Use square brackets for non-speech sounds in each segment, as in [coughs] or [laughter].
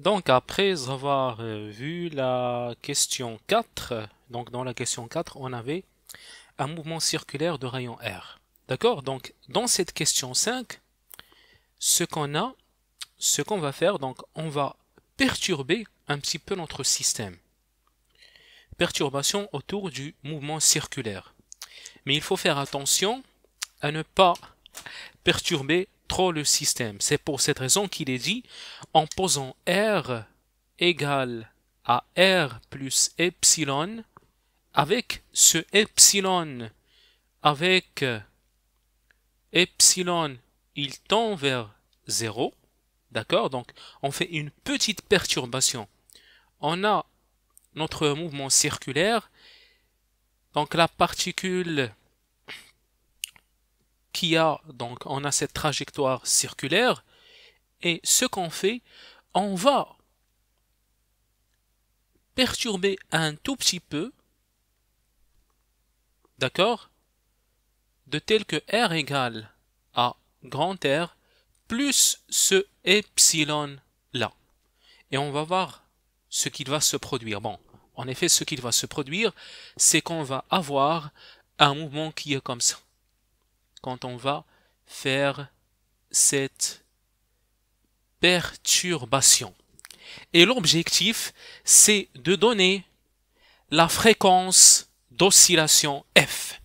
Donc après avoir euh, vu la question 4, donc dans la question 4, on avait un mouvement circulaire de rayon R. D'accord Donc dans cette question 5, ce qu'on a, ce qu'on va faire, donc on va perturber un petit peu notre système. Perturbation autour du mouvement circulaire. Mais il faut faire attention à ne pas perturber le système. C'est pour cette raison qu'il est dit, en posant R égale à R plus epsilon, avec ce epsilon, avec epsilon, il tend vers 0, d'accord Donc, on fait une petite perturbation. On a notre mouvement circulaire, donc la particule qui a, donc on a cette trajectoire circulaire, et ce qu'on fait, on va perturber un tout petit peu, d'accord, de tel que R égale à grand R plus ce epsilon là. Et on va voir ce qu'il va se produire. Bon, en effet, ce qu'il va se produire, c'est qu'on va avoir un mouvement qui est comme ça quand on va faire cette perturbation. Et l'objectif, c'est de donner la fréquence d'oscillation F,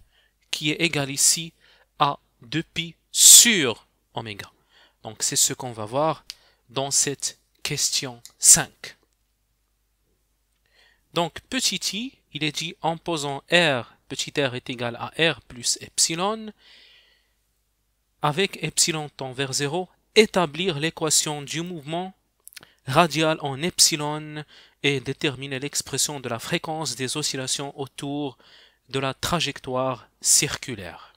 qui est égale ici à 2π sur oméga. Donc c'est ce qu'on va voir dans cette question 5. Donc petit i, il est dit en posant r, petit r est égal à r plus epsilon, avec epsilon tend vers 0, établir l'équation du mouvement radial en epsilon et déterminer l'expression de la fréquence des oscillations autour de la trajectoire circulaire.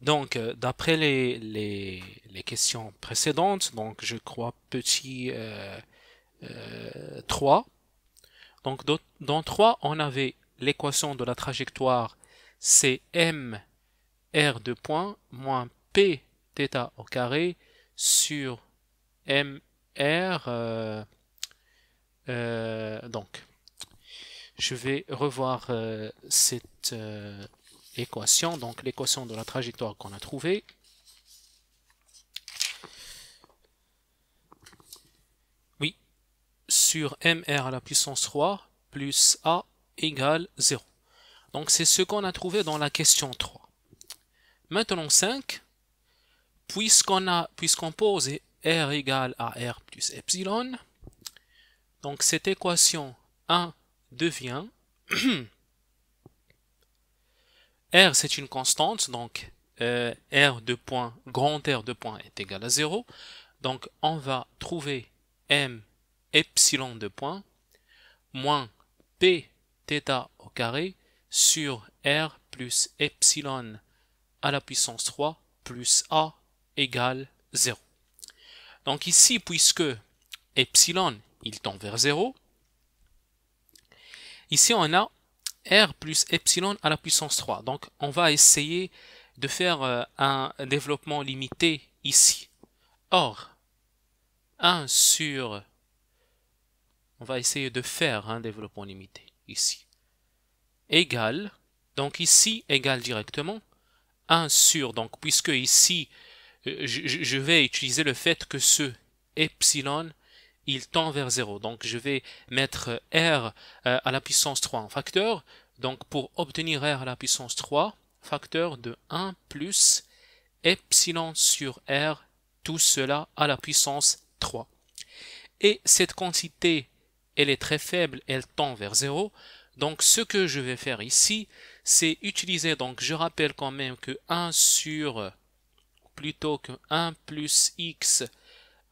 Donc, euh, d'après les, les, questions précédentes, donc je crois petit 3, euh, euh, donc dans 3, on avait l'équation de la trajectoire CM r de point moins p au carré sur mr euh, euh, donc je vais revoir euh, cette équation donc l'équation de la trajectoire qu'on a trouvée oui sur mr à la puissance 3 plus a égale 0 donc c'est ce qu'on a trouvé dans la question 3 Maintenant 5, puisqu'on pose R égale à R plus epsilon, donc cette équation 1 devient [clears throat] R c'est une constante, donc euh, R de point, grand R de point est égal à 0. Donc on va trouver M epsilon de point moins P θ au carré sur R plus epsilon à la puissance 3 plus a égale 0. Donc ici, puisque epsilon, il tend vers 0, ici on a r plus epsilon à la puissance 3. Donc on va essayer de faire euh, un développement limité ici. Or, 1 sur... On va essayer de faire un développement limité ici. Égal, donc ici, égal directement, 1 sur, donc puisque ici euh, je vais utiliser le fait que ce epsilon il tend vers 0. Donc je vais mettre R euh, à la puissance 3 en facteur. Donc pour obtenir R à la puissance 3, facteur de 1 plus epsilon sur R, tout cela à la puissance 3. Et cette quantité, elle est très faible, elle tend vers 0. Donc ce que je vais faire ici, c'est utiliser, donc je rappelle quand même que 1 sur, plutôt que 1 plus x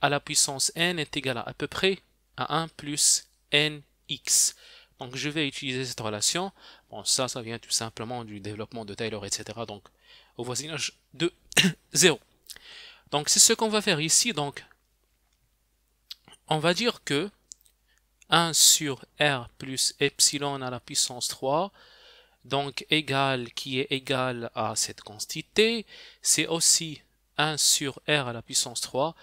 à la puissance n est égal à à peu près à 1 plus nx. Donc je vais utiliser cette relation. Bon, ça, ça vient tout simplement du développement de Taylor, etc. Donc au voisinage de 0. [coughs] Donc c'est ce qu'on va faire ici. Donc on va dire que 1 sur r plus epsilon à la puissance 3, donc égal qui est égal à cette quantité, c'est aussi 1 sur r à la puissance 3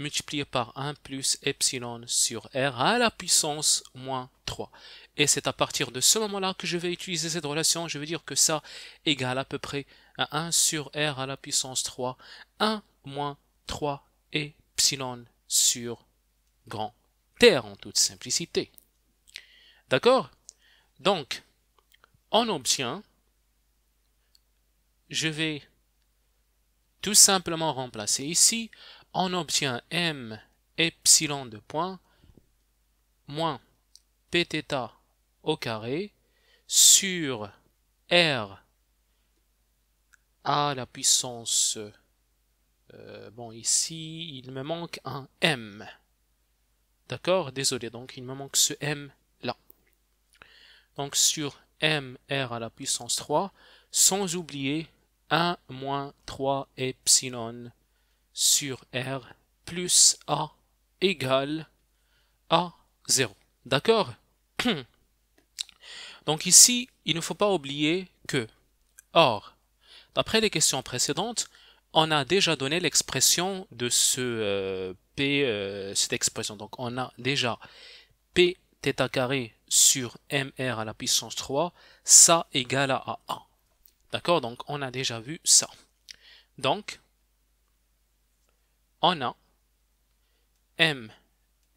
multiplié par 1 plus epsilon sur r à la puissance moins 3. Et c'est à partir de ce moment-là que je vais utiliser cette relation. Je vais dire que ça égale à peu près à 1 sur r à la puissance 3, 1 moins 3 epsilon sur grand terre en toute simplicité. D'accord Donc, on obtient, je vais tout simplement remplacer ici, on obtient m epsilon de point moins pθ au carré sur r à la puissance euh, bon ici il me manque un m D'accord Désolé, donc il me manque ce M là. Donc sur M, R à la puissance 3, sans oublier 1 moins 3 epsilon sur R plus A égale à 0. D'accord [clears throat] Donc ici, il ne faut pas oublier que, or, d'après les questions précédentes, on a déjà donné l'expression de ce euh, P, euh, cette expression. Donc on a déjà P θ carré sur MR à la puissance 3, ça égale à A D'accord Donc on a déjà vu ça. Donc, on a M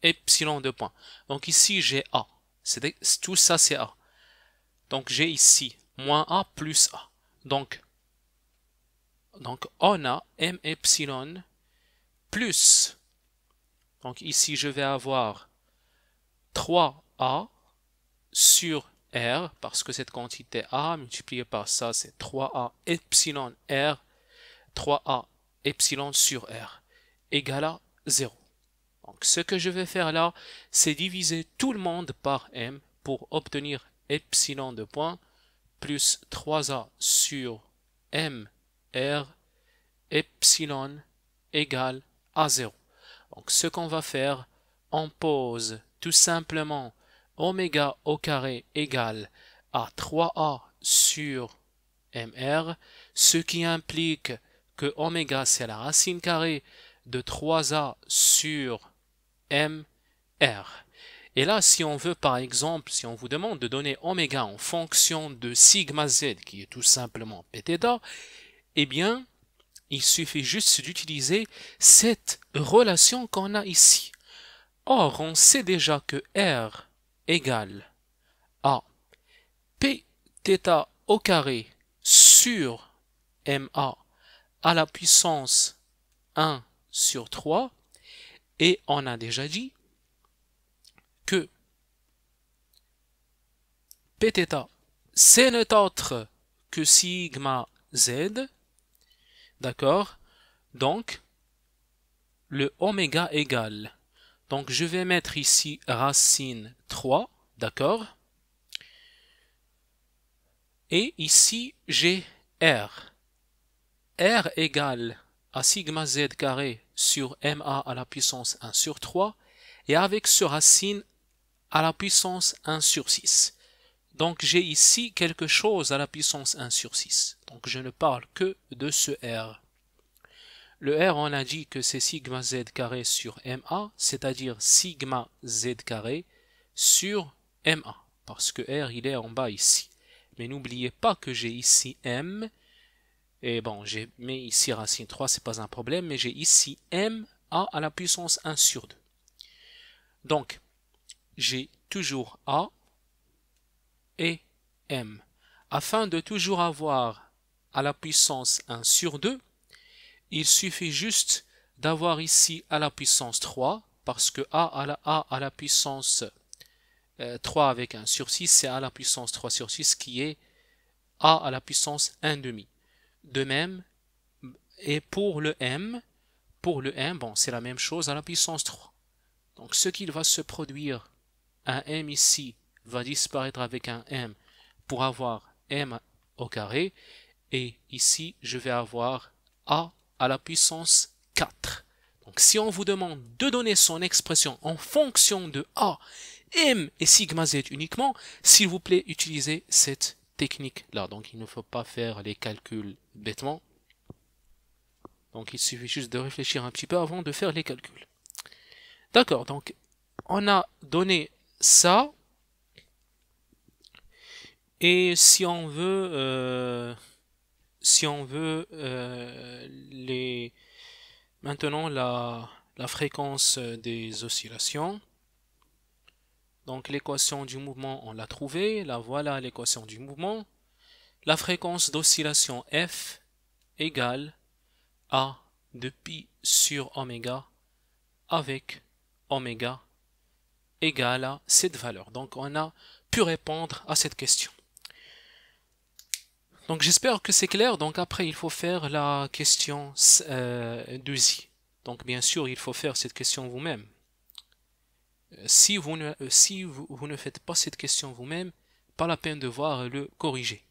epsilon de points. Donc ici j'ai A. Tout ça c'est A. Donc j'ai ici moins A plus A. Donc donc, on a M epsilon plus. Donc ici, je vais avoir 3a sur r, parce que cette quantité a multipliée par ça, c'est 3a epsilon r, 3a epsilon sur r, égale à 0. Donc ce que je vais faire là, c'est diviser tout le monde par m pour obtenir epsilon de point plus 3a sur m R epsilon égale à 0. Donc ce qu'on va faire, on pose tout simplement oméga au carré égale à 3A sur MR, ce qui implique que oméga c'est la racine carrée de 3A sur MR. Et là, si on veut, par exemple, si on vous demande de donner oméga en fonction de sigma z, qui est tout simplement pθ, eh bien, il suffit juste d'utiliser cette relation qu'on a ici. Or, on sait déjà que R égale à P teta au carré sur MA à la puissance 1 sur 3. Et on a déjà dit que Pθ, c'est n'est autre que sigma z D'accord Donc, le oméga égale. Donc, je vais mettre ici racine 3, d'accord Et ici, j'ai R. R égale à sigma z carré sur ma à la puissance 1 sur 3 et avec ce racine à la puissance 1 sur 6. Donc j'ai ici quelque chose à la puissance 1 sur 6. Donc je ne parle que de ce R. Le R, on a dit que c'est sigma z carré sur MA, c'est-à-dire sigma z carré sur MA, parce que R, il est en bas ici. Mais n'oubliez pas que j'ai ici M, et bon, j'ai mis ici racine 3, c'est pas un problème, mais j'ai ici MA à la puissance 1 sur 2. Donc, j'ai toujours A et M. Afin de toujours avoir à la puissance 1 sur 2. Il suffit juste d'avoir ici à la puissance 3, parce que a à la, puissance 3 euh, avec 1 sur 6, c'est a à la puissance 3 sur 6 qui est a à la puissance 1 demi. De même, et pour le m, pour le m, c'est la même chose à la puissance 3. Donc ce qu'il va se produire, un m ici va disparaître avec un m pour avoir m au carré, et ici, je vais avoir a à la puissance 4. Donc si on vous demande de donner son expression en fonction de a, m et sigma z uniquement, s'il vous plaît, utilisez cette technique-là. Donc il ne faut pas faire les calculs bêtement. Donc il suffit juste de réfléchir un petit peu avant de faire les calculs. D'accord, donc on a donné ça. Et si on veut... Euh, si on veut euh, les maintenant la, fréquence des oscillations donc l'équation du mouvement on l'a trouvée la voilà l'équation du mouvement la fréquence d'oscillation f égale à de pi sur oméga avec oméga égale à cette valeur donc on a pu répondre à cette question donc j'espère que c'est clair. Donc après, il faut faire la question 2i. Euh, Donc bien sûr, il faut faire cette question vous-même. Euh, si, vous ne, euh, si vous ne faites pas cette question vous-même, pas la peine de voir le corriger.